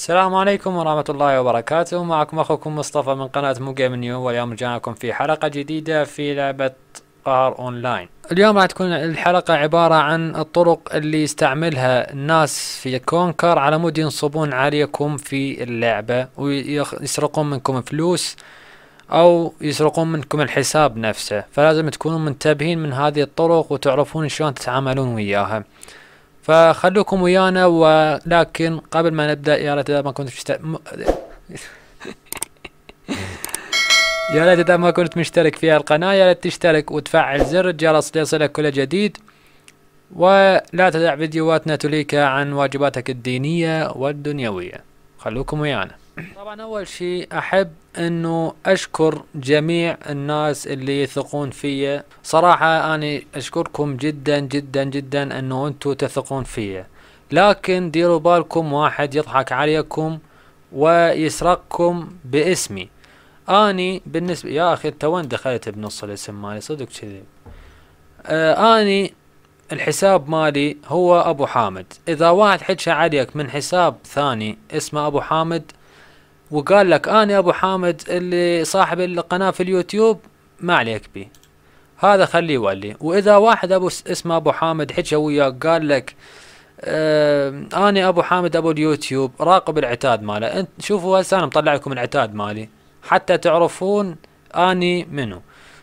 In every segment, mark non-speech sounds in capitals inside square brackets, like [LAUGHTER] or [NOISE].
السلام عليكم ورحمة الله وبركاته معكم أخوكم مصطفى من قناة مو جيم نيو واليوم رجعناكم في حلقة جديدة في لعبة قهر اونلاين اليوم راح تكون الحلقة عبارة عن الطرق اللي يستعملها الناس في كونكر على مود ينصبون عليكم في اللعبة ويسرقون منكم فلوس او يسرقون منكم الحساب نفسه فلازم تكونوا منتبهين من هذه الطرق وتعرفون شلون تتعاملون وياها فخلوكم ويانا ولكن قبل ما نبدا يا ريت اذا ما كنت مشترك [LAUGHS] يا ريت اذا ما كنت مشترك في القناه يا ريت تشترك وتفعل زر الجرس ليصلك كل جديد ولا تدع فيديوهاتنا تليك عن واجباتك الدينيه والدنيويه خلوكم ويانا طبعا اول شيء احب انه اشكر جميع الناس اللي يثقون فيا صراحة انا اشكركم جدا جدا جدا انه انتم تثقون فيا لكن ديروا بالكم واحد يضحك عليكم ويسرقكم باسمي اني بالنسبة يا اخي انت وين دخلت بنص الاسم مالي صدق كذي آه اني الحساب مالي هو ابو حامد اذا واحد حكى عليك من حساب ثاني اسمه ابو حامد وقال لك انا ابو حامد اللي صاحب القناه في اليوتيوب ما عليك بيه هذا خليه يولي واذا واحد ابو اسمه ابو حامد حكى وياك قال لك آه انا ابو حامد ابو اليوتيوب راقب العتاد ماله انت شوفوا هسه انا مطلع لكم العتاد مالي حتى تعرفون اني منو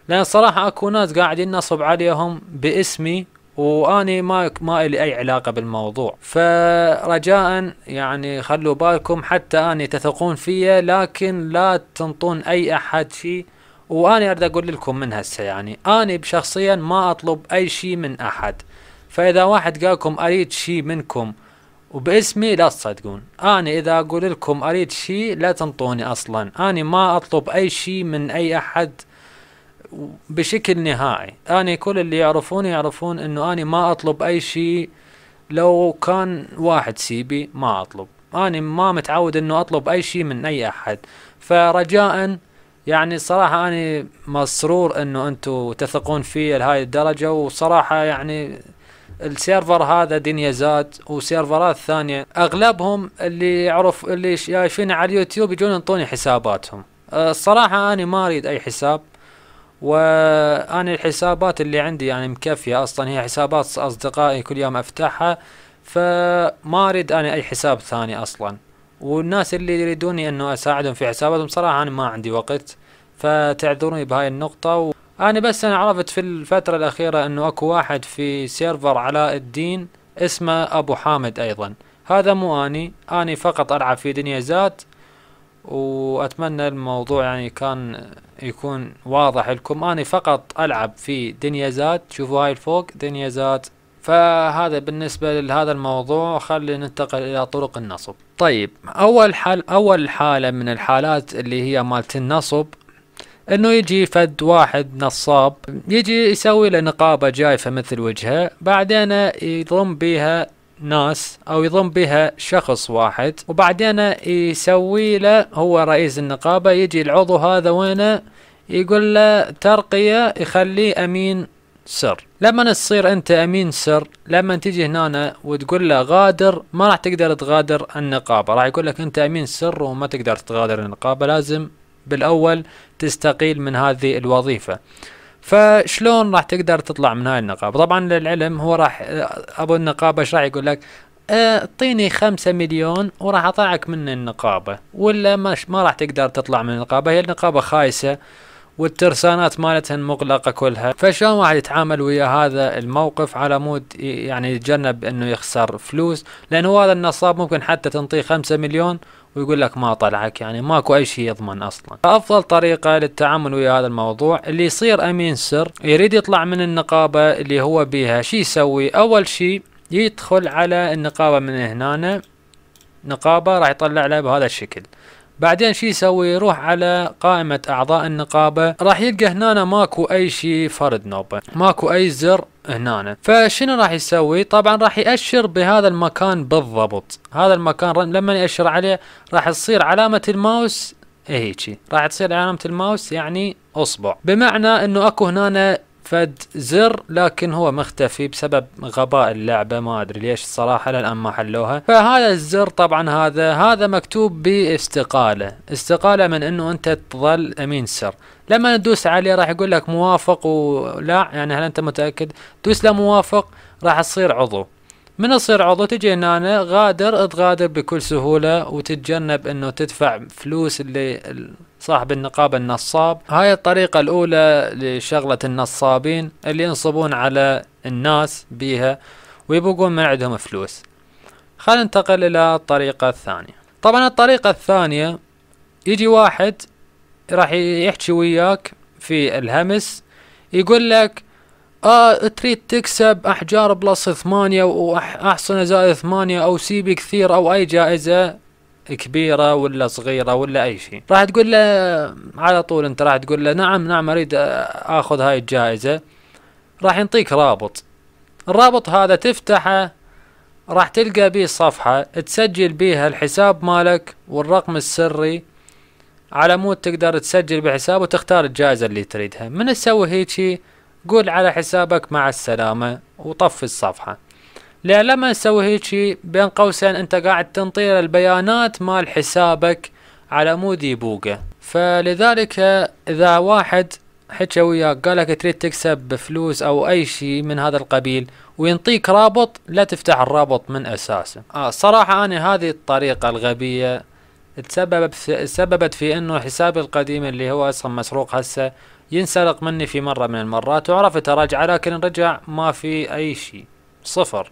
لان صراحه اكو ناس قاعدين نصب عليهم باسمي واني ما ما لي اي علاقه بالموضوع فرجاء يعني خلوا بالكم حتى اني تثقون فيا لكن لا تنطون اي احد شيء واني اريد اقول لكم من هسه يعني اني شخصيا ما اطلب اي شيء من احد فاذا واحد قالكم اريد شيء منكم وباسمي لا تصدقون اني اذا اقول لكم اريد شيء لا تنطوني اصلا اني ما اطلب اي شيء من اي احد بشكل نهائي أنا كل اللي يعرفوني يعرفون أنه أنا ما أطلب أي شيء لو كان واحد سيبي ما أطلب أنا ما متعود أنه أطلب أي شيء من أي أحد فرجاء يعني صراحة أنا مسرور أنه أنتم تثقون في لهاي الدرجة وصراحة يعني السيرفر هذا دنيا زاد وسيرفرات ثانية أغلبهم اللي يعرف اللي شايفين على اليوتيوب يجون ينطوني حساباتهم الصراحة آه، أنا ما أريد أي حساب وانا الحسابات اللي عندي يعني مكفيه اصلا هي حسابات اصدقائي كل يوم افتحها فما اريد انا اي حساب ثاني اصلا والناس اللي يريدوني انه اساعدهم في حساباتهم صراحه انا ما عندي وقت فتعذروني بهاي النقطه و... انا بس انا عرفت في الفتره الاخيره انه اكو واحد في سيرفر علاء الدين اسمه ابو حامد ايضا هذا مو اني اني فقط العب في دنيا زاد واتمنى الموضوع يعني كان يكون واضح لكم أنا فقط ألعب في دنيا زاد شوفوا هاي الفوق دنيا زاد فهذا بالنسبة لهذا الموضوع خلي ننتقل إلى طرق النصب طيب أول حال أول حالة من الحالات اللي هي مالت النصب انه يجي فد واحد نصاب يجي يسوي له نقابة جايفة مثل وجهه بعدين يضم بيها ناس او يضم بها شخص واحد وبعدين يسوي له هو رئيس النقابة يجي العضو هذا وينه يقول له ترقية يخليه امين سر لما تصير انت امين سر لما تجي هنا وتقول له غادر ما راح تقدر تغادر النقابة راح يقول لك انت امين سر وما تقدر تغادر النقابة لازم بالاول تستقيل من هذه الوظيفة فشلون راح تقدر تطلع من هاي النقابه طبعا للعلم هو راح ابو النقابه ايش راح يقول لك أه، اعطيني خمسة مليون وراح اطلعك من النقابه ولا ما, ما راح تقدر تطلع من النقابه هي النقابه خايسه والترسانات مالتهن مغلقة كلها فشلون واحد يتعامل ويا هذا الموقف على مود يعني يتجنب انه يخسر فلوس لانه هذا النصاب ممكن حتى تنطيه خمسة مليون ويقول لك ما طلعك يعني ماكو اي شيء يضمن اصلا افضل طريقة للتعامل ويا هذا الموضوع اللي يصير امين سر يريد يطلع من النقابة اللي هو بيها شي يسوي اول شيء يدخل على النقابة من هنا نقابة راح يطلع له بهذا الشكل بعدين شو يسوي يروح على قائمة أعضاء النقابة راح يلقى هنا ماكو أي شيء فرد نوبة ماكو أي زر هنا فشنو راح يسوي طبعا راح يأشر بهذا المكان بالضبط هذا المكان لما يأشر عليه راح تصير علامة الماوس هيجي راح تصير علامة الماوس يعني اصبع بمعنى انه اكو هنا فد زر لكن هو مختفي بسبب غباء اللعبة ما أدري ليش الصراحة للآن ما حلوها فهذا الزر طبعا هذا هذا مكتوب باستقالة استقالة من أنه أنت تظل أمين سر لما ندوس عليه راح يقول لك موافق ولا يعني هل أنت متأكد دوس له موافق راح تصير عضو من تصير عضو تجي هنا أنا غادر تغادر بكل سهولة وتتجنب انه تدفع فلوس اللي صاحب النقابة النصاب هاي الطريقة الأولى لشغلة النصابين اللي ينصبون على الناس بيها ويبقون من عندهم فلوس خلينا ننتقل إلى الطريقة الثانية طبعا الطريقة الثانية يجي واحد راح يحكي وياك في الهمس يقول لك آه تريد تكسب احجار بلس ثمانية واحصنة زائد ثمانية او سيبي كثير او اي جائزة كبيرة ولا صغيرة ولا أي شيء راح تقول له على طول أنت راح تقول له نعم نعم أريد أخذ هاي الجائزة راح ينطيك رابط الرابط هذا تفتحه راح تلقى بيه صفحة تسجل بيها الحساب مالك والرقم السري على مود تقدر تسجل بحساب وتختار الجائزة اللي تريدها من تسوي هيجي قول على حسابك مع السلامة وطفي الصفحة لأن لما تسوي هيجي بين قوسين انت قاعد تنطير البيانات مال حسابك على مود يبوقه فلذلك اذا واحد حكى وياك قالك تريد تكسب فلوس او اي شيء من هذا القبيل وينطيك رابط لا تفتح الرابط من اساسه آه صراحة انا هذه الطريقة الغبية تسببت في, في انه حسابي القديم اللي هو اصلا مسروق هسه ينسرق مني في مرة من المرات وعرفت أرجع لكن رجع ما في أي شيء صفر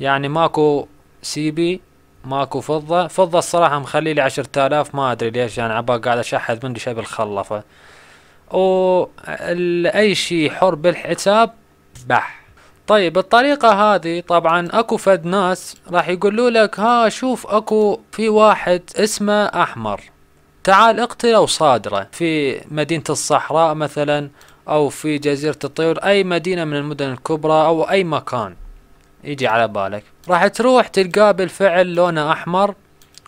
يعني ماكو سي بي ماكو فضة فضة الصراحة مخلي لي عشرة آلاف ما أدري ليش يعني عبا قاعد أشحذ من شيء بالخلفة و أي شيء حر بالحساب بح طيب الطريقة هذه طبعا اكو فد ناس راح يقولوا لك ها شوف اكو في واحد اسمه احمر تعال اقتله وصادره في مدينة الصحراء مثلا أو في جزيرة الطيور أي مدينة من المدن الكبرى أو أي مكان يجي على بالك راح تروح تلقاه بالفعل لونه أحمر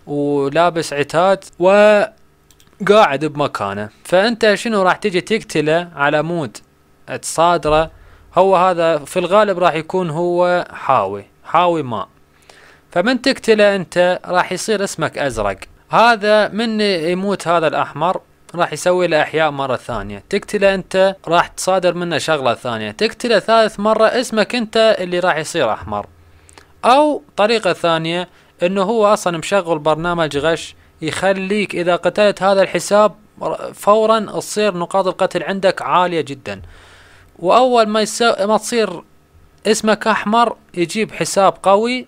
ولابس عتاد وقاعد بمكانه فأنت شنو راح تجي تقتله على مود تصادره هو هذا في الغالب راح يكون هو حاوي حاوي ماء فمن تقتله انت راح يصير اسمك ازرق هذا من يموت هذا الأحمر راح يسوي له احياء مرة ثانية تقتله انت راح تصادر منه شغلة ثانية تقتله ثالث مرة اسمك انت اللي راح يصير احمر او طريقة ثانية انه هو اصلا مشغل برنامج غش يخليك اذا قتلت هذا الحساب فورا تصير نقاط القتل عندك عالية جدا واول ما, يسو... ما تصير اسمك احمر يجيب حساب قوي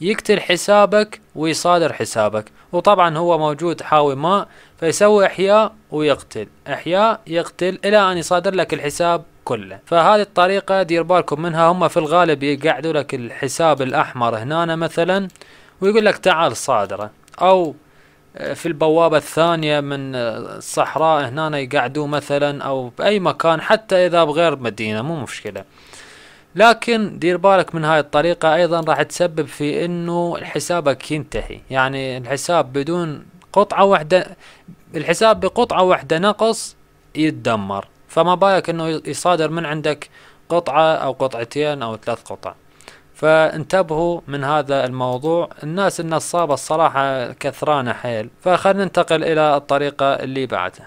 يقتل حسابك ويصادر حسابك وطبعا هو موجود حاوي ماء فيسوي احياء ويقتل احياء يقتل الى ان يصادر لك الحساب كله فهذه الطريقة دير بالكم منها هم في الغالب يقعدوا لك الحساب الاحمر هنا مثلا ويقول لك تعال صادره او آه، في البوابة الثانية من آه، الصحراء هنا يقعدوا مثلا او باي مكان حتى اذا بغير مدينة مو مشكلة لكن دير بالك من هاي الطريقة ايضا راح تسبب في انه حسابك ينتهي يعني الحساب بدون قطعة واحدة الحساب بقطعة واحدة نقص يتدمر فما بالك انه يصادر من عندك قطعة او قطعتين او ثلاث قطع فانتبهوا من هذا الموضوع الناس النصابة الصراحة كثرانة حيل فخلنا ننتقل الى الطريقة اللي بعدها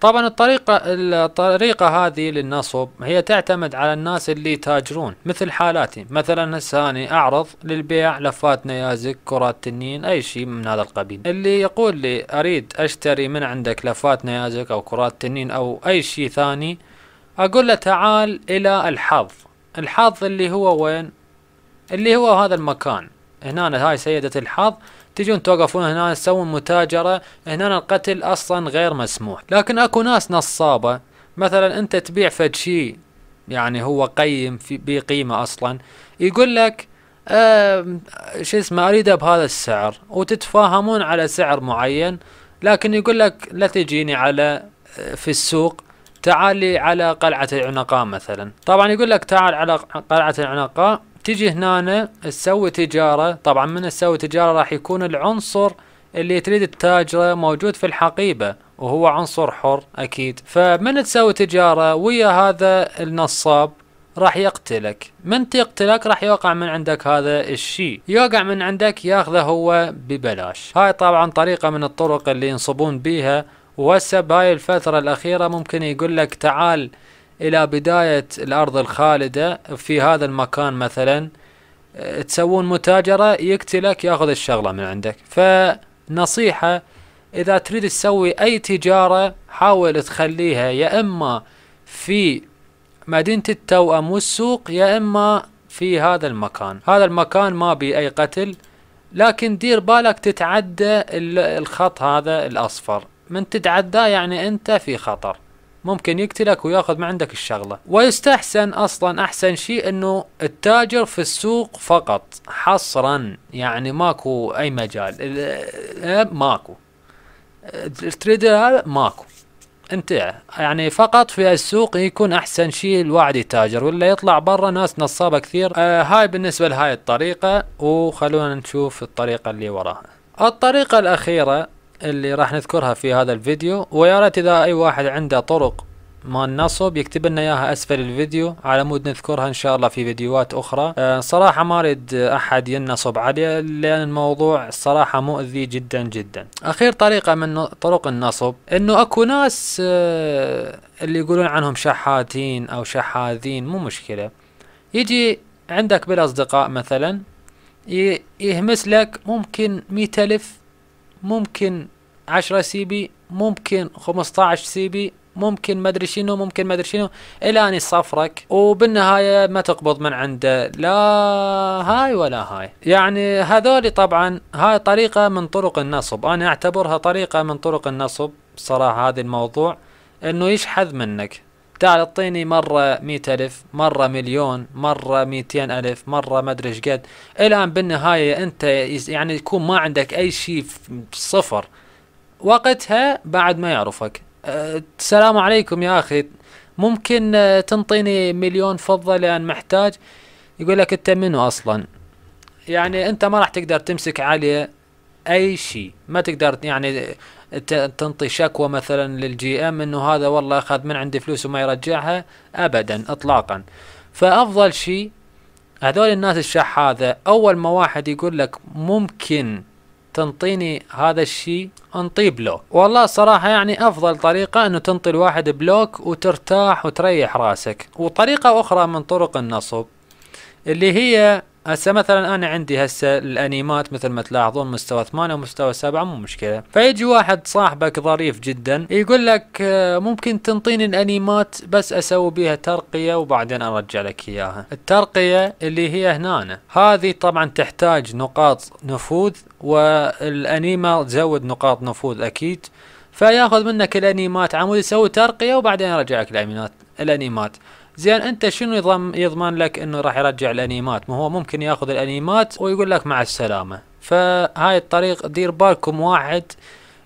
طبعا الطريقة الطريقة هذه للنصب هي تعتمد على الناس اللي يتاجرون مثل حالاتي مثلا هساني اعرض للبيع لفات نيازك كرات تنين اي شيء من هذا القبيل اللي يقول لي اريد اشتري من عندك لفات نيازك او كرات تنين او اي شيء ثاني اقول له تعال الى الحظ الحظ اللي هو وين اللي هو هذا المكان هنا هاي سيدة الحظ تجون توقفون هنا تسوون متاجرة هنا القتل أصلا غير مسموح لكن أكو ناس نصابة مثلا أنت تبيع فد شيء يعني هو قيم في بقيمة أصلا يقول لك آه شو اسمه أريده بهذا السعر وتتفاهمون على سعر معين لكن يقول لك لا تجيني على آه، في السوق تعالي على قلعة العنقاء مثلا طبعا يقول لك تعال على قلعة العنقاء تجي هنا تسوي تجارة طبعا من تسوي تجارة راح يكون العنصر اللي تريد تتاجره موجود في الحقيبة وهو عنصر حر أكيد فمن تسوي تجارة ويا هذا النصاب راح يقتلك من تقتلك راح يوقع من عندك هذا الشيء يوقع من عندك ياخذه هو ببلاش هاي طبعا طريقة من الطرق اللي ينصبون بيها وهسه بهاي الفترة الأخيرة ممكن يقول لك تعال الى بداية الارض الخالدة في هذا المكان مثلا آه، تسوون متاجرة يقتلك ياخذ الشغلة من عندك فنصيحة اذا تريد تسوي اي تجارة حاول تخليها يا اما في مدينة التوأم والسوق يا اما في هذا المكان هذا المكان ما بي اي قتل لكن دير بالك تتعدى الخط هذا الاصفر من تتعداه يعني انت في خطر ممكن يقتلك وياخذ من عندك الشغله ويستحسن اصلا احسن شيء انه التاجر في السوق فقط حصرا يعني ماكو اي مجال ماكو التريدر هذا ماكو انت يعني فقط في السوق يكون احسن شيء الواحد يتاجر ولا يطلع برا ناس نصابه كثير آه هاي بالنسبه لهاي الطريقه وخلونا نشوف الطريقه اللي وراها الطريقه الاخيره اللي راح نذكرها في هذا الفيديو ويا ريت اذا اي واحد عنده طرق ما النصب يكتب لنا اياها اسفل الفيديو على مود نذكرها ان شاء الله في فيديوهات اخرى أه صراحه ما اريد احد ينصب عليه لان الموضوع الصراحه مؤذي جدا جدا اخير طريقه من طرق النصب انه اكو ناس أه اللي يقولون عنهم شحاتين او شحاذين مو مشكله يجي عندك بالاصدقاء مثلا يهمس لك ممكن مئة ألف ممكن 10 سي بي ممكن 15 سي بي ممكن ما ادري شنو ممكن ما ادري شنو الى ان يصفرك وبالنهايه ما تقبض من عنده لا هاي ولا هاي يعني هذول طبعا هاي طريقه من طرق النصب انا اعتبرها طريقه من طرق النصب صراحه هذا الموضوع انه يشحذ منك تعال اعطيني مرة مية ألف مرة مليون مرة ميتين ألف مرة ما أدري إيش قد الآن بالنهاية أنت يعني يكون ما عندك أي شيء صفر وقتها بعد ما يعرفك أه السلام عليكم يا أخي ممكن أه، تنطيني مليون فضة لأن محتاج يقول لك أنت منو أصلا يعني أنت ما راح تقدر تمسك عليه اي شيء ما تقدر يعني تنطي شكوى مثلا للجي ام انه هذا والله اخذ من عندي فلوس وما يرجعها ابدا اطلاقا فافضل شيء هذول الناس الشح هذا اول ما واحد يقول لك ممكن تنطيني هذا الشيء انطيه بلوك والله صراحة يعني افضل طريقة انه تنطي الواحد بلوك وترتاح وتريح راسك وطريقة اخرى من طرق النصب اللي هي هسه مثلا انا عندي هسه الانيمات مثل ما تلاحظون مستوى 8 ومستوى 7 مو مشكله فيجي واحد صاحبك ظريف جدا يقول لك آه، ممكن تنطيني الانيمات بس اسوي بيها ترقيه وبعدين ارجع لك اياها الترقيه اللي هي هنا هذه طبعا تحتاج نقاط نفوذ والانيمه تزود نقاط نفوذ اكيد فياخذ منك الانيمات عمود يسوي ترقيه وبعدين يرجعك الانيمات الانيمات زين انت شنو يضمن لك انه راح يرجع الانيمات ما هو ممكن ياخذ الانيمات ويقول لك مع السلامه فهاي الطريق دير بالكم واحد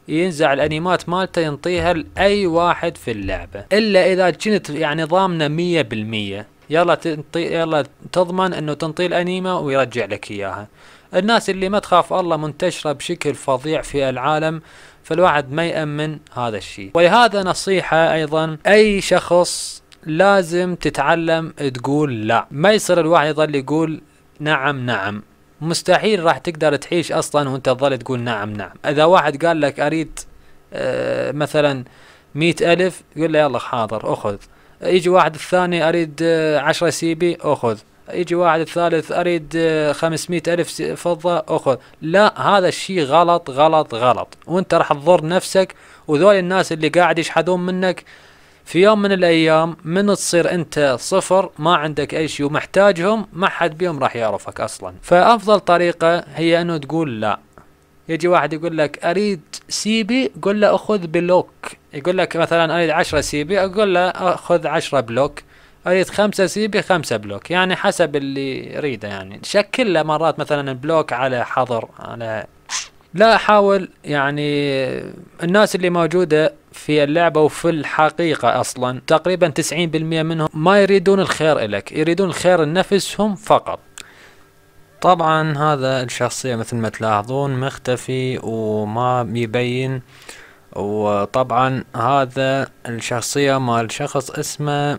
ينزع الانيمات مالته ينطيها لاي واحد في اللعبه الا اذا كنت يعني ضامنه مية بالمية يلا تنطي يلا تضمن انه تنطي الانيمه ويرجع لك اياها الناس اللي ما تخاف الله منتشره بشكل فظيع في العالم فالواحد ما يامن هذا الشيء ولهذا نصيحه ايضا اي شخص لازم تتعلم تقول لا ما يصير الواحد يظل يقول نعم نعم مستحيل راح تقدر تعيش اصلا وانت تظل تقول نعم نعم اذا واحد قال لك اريد آه، مثلا مئة ألف يقول له يلا حاضر أخذ يجي واحد الثاني أريد آه، عشرة سيبي أخذ يجي واحد الثالث أريد آه، خمسمائة ألف فضة أخذ لا هذا الشيء غلط غلط غلط وانت راح تضر نفسك وذول الناس اللي قاعد يشحذون منك في يوم من الايام من تصير انت صفر ما عندك اي شيء ومحتاجهم ما حد بيهم راح يعرفك اصلا فافضل طريقه هي انه تقول لا يجي واحد يقول لك اريد سيبي قل له اخذ بلوك يقول لك مثلا اريد عشرة سيبي اقول له اخذ عشرة بلوك اريد خمسة سيبي خمسة بلوك يعني حسب اللي يريده يعني شكل له مرات مثلا البلوك على حظر على لا احاول يعني الناس اللي موجوده في اللعبة وفي الحقيقة أصلا تقريبا 90% منهم ما يريدون الخير لك يريدون الخير لنفسهم فقط طبعا هذا الشخصية مثل ما تلاحظون مختفي وما يبين وطبعا هذا الشخصية مال شخص اسمه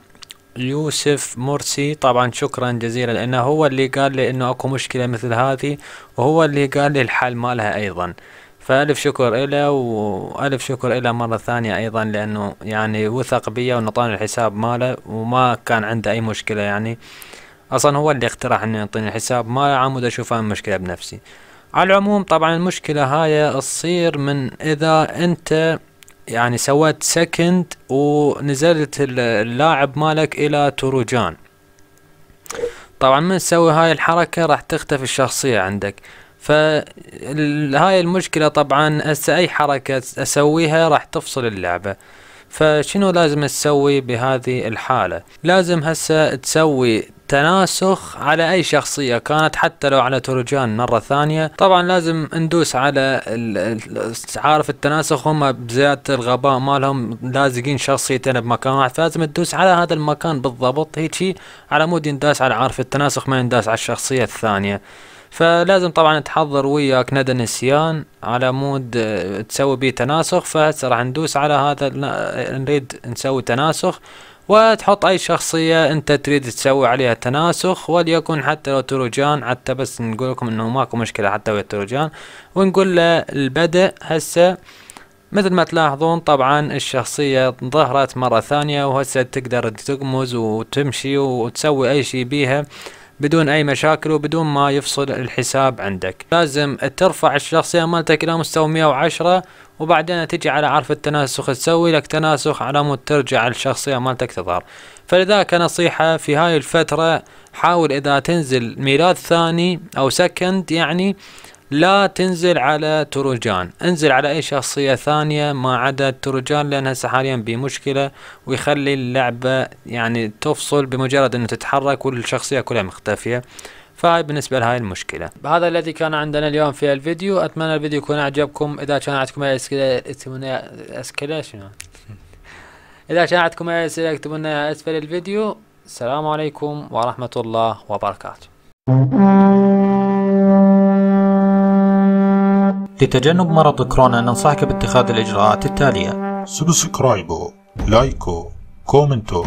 يوسف مرسي طبعا شكرا جزيلا لانه هو اللي قال لي انه اكو مشكله مثل هذه وهو اللي قال لي الحل مالها ايضا فالف شكر له والف شكر له مره ثانيه ايضا لانه يعني وثق بي ونطاني الحساب ماله وما كان عنده اي مشكله يعني اصلا هو اللي اقترح انه يعطيني الحساب ماله عمود اشوف المشكله بنفسي على العموم طبعا المشكله هاي تصير من اذا انت يعني سويت سكند ونزلت اللاعب مالك الى تروجان طبعا من تسوي هاي الحركة راح تختفي الشخصية عندك فهاي المشكلة طبعا هسه اي حركة اسويها راح تفصل اللعبة فشنو لازم تسوي بهذه الحالة لازم هسه تسوي تناسخ على اي شخصيه كانت حتى لو على تورجان مره ثانيه طبعا لازم ندوس على عارف التناسخ هم بزياده الغباء مالهم لازقين شخصيتين بمكان واحد فلازم تدوس على هذا المكان بالضبط هيجي على مود ينداس على عارف التناسخ ما ينداس على الشخصيه الثانيه فلازم طبعا تحضر وياك ندى نسيان على مود آه، تسوي بيه تناسخ فهسه راح ندوس على هذا نريد نسوي تناسخ وتحط أي شخصية أنت تريد تسوي عليها تناسخ وليكن حتى لو تروجان حتى بس نقول لكم أنه ماكو مشكلة حتى ويا تروجان ونقول له البدء هسه مثل ما تلاحظون طبعا الشخصية ظهرت مرة ثانية وهسه تقدر تقمز وتمشي وتسوي أي شيء بيها بدون اي مشاكل وبدون ما يفصل الحساب عندك لازم ترفع الشخصية مالتك الى مستوى 110 وبعدين تجي على عرف التناسخ تسوي لك تناسخ على مود ترجع الشخصية مالتك تظهر فلذلك نصيحة في هاي الفترة حاول إذا تنزل ميلاد ثاني أو سكند يعني لا تنزل على تروجان انزل على اي شخصية ثانية ما عدا تروجان لان هسه حاليا بمشكلة ويخلي اللعبة يعني تفصل بمجرد انه تتحرك والشخصية كلها مختفية فهاي بالنسبة لهاي المشكلة هذا الذي كان عندنا اليوم في الفيديو أتمنى الفيديو يكون أعجبكم إذا كان عندكم أي أسئلة أسئلة شنو إذا كان عندكم أي أسئلة اكتبوا لنا أسفل الفيديو السلام عليكم ورحمة الله وبركاته لتجنب مرض كورونا ننصحك باتخاذ الإجراءات التالية سبسكرايبو لايكو كومنتو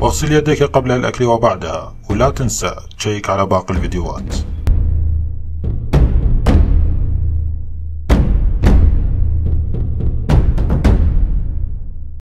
واغسل يديك قبل الأكل وبعدها ولا تنسى تشيك على باقي الفيديوهات